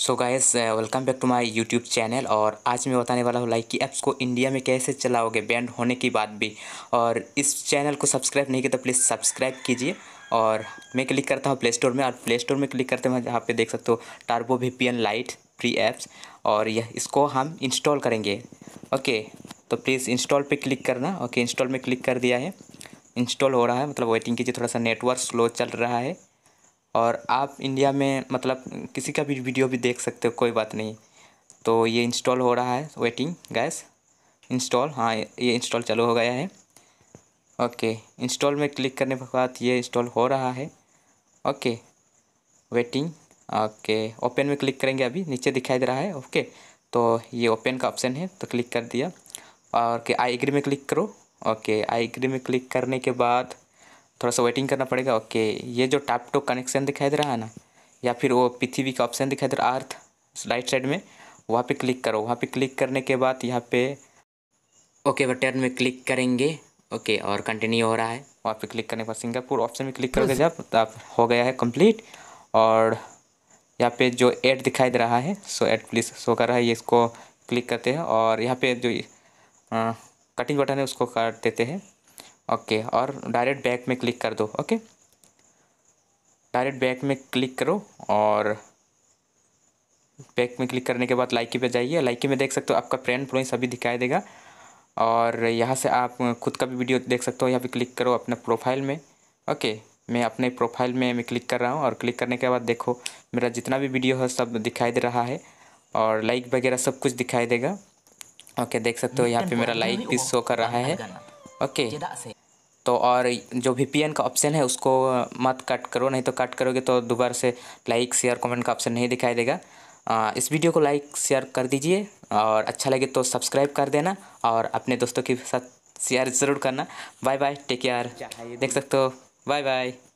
so guys welcome back to my YouTube channel और आज मैं बताने वाला हूँ लाइक कि ऐप्स को इंडिया में कैसे चलाओगे बैंड होने की बात भी और इस चैनल को सब्सक्राइब नहीं किया तो प्लीज़ सब्सक्राइब कीजिए और मैं क्लिक करता हूँ प्ले स्टोर में और प्ले स्टोर में क्लिक करते हैं जहाँ पे देख सकते हो Turbo V P lite free apps और यह इसको हम इंस्टॉल करेंगे ओके तो प्लीज़ इंस्टॉल पर क्लिक करना ओके इंस्टॉल में क्लिक कर दिया है इंस्टॉल हो रहा है मतलब वेटिंग कीजिए थोड़ा सा नेटवर्क स्लो चल रहा है और आप इंडिया में मतलब किसी का भी वीडियो भी देख सकते हो कोई बात नहीं तो ये इंस्टॉल हो रहा है वेटिंग गैस इंस्टॉल हाँ ये इंस्टॉल चालू हो गया है ओके इंस्टॉल में क्लिक करने के बाद ये इंस्टॉल हो रहा है ओके वेटिंग ओके ओपन में क्लिक करेंगे अभी नीचे दिखाई दे रहा है ओके तो ये ओपन का ऑप्शन है तो क्लिक कर दिया और के आई एग्री में क्लिक करो ओके आई एग्री में क्लिक करने के बाद थोड़ा सा वेटिंग करना पड़ेगा ओके ये जो टैप टू कनेक्शन दिखाई दे रहा है ना या फिर वो पृथ्वी का ऑप्शन दिखाई दे रहा है अर्थ राइट साइड में वहाँ पे क्लिक करो वहाँ पे क्लिक करने के बाद यहाँ पे ओके बटन में क्लिक करेंगे ओके और कंटिन्यू हो रहा है वहाँ पे क्लिक करने के बाद सिंगापुर ऑप्शन में क्लिक करोगे जब आप हो गया है कंप्लीट और यहाँ पे जो एड दिखाई दे रहा है सो एड प्लीज शो कर रहा है ये इसको क्लिक करते हैं और यहाँ पे जो कटिंग बटन है उसको काट देते हैं ओके और डायरेक्ट बैक में क्लिक कर दो ओके डायरेक्ट बैक में क्लिक करो और बैक में क्लिक करने के बाद लाइकी पे जाइए लाइकी में देख सकते हो आपका फ्रेंड प्रोइ सभी दिखाई देगा और यहाँ से आप खुद का भी वीडियो देख सकते हो यहाँ पे क्लिक करो अपने प्रोफाइल में ओके मैं अपने प्रोफाइल में मैं क्लिक कर रहा हूँ और क्लिक करने के बाद देखो मेरा जितना भी वीडियो है सब दिखाई दे रहा है और लाइक वगैरह सब कुछ दिखाई देगा ओके देख सकते हो यहाँ पे मेरा लाइक भी शो कर रहा है ओके तो और जो वी का ऑप्शन है उसको मत कट करो नहीं तो कट करोगे तो दोबारा से लाइक शेयर कमेंट का ऑप्शन नहीं दिखाई देगा आ, इस वीडियो को लाइक शेयर कर दीजिए और अच्छा लगे तो सब्सक्राइब कर देना और अपने दोस्तों के साथ शेयर ज़रूर करना बाय बाय टेक केयर देख सकते हो बाय बाय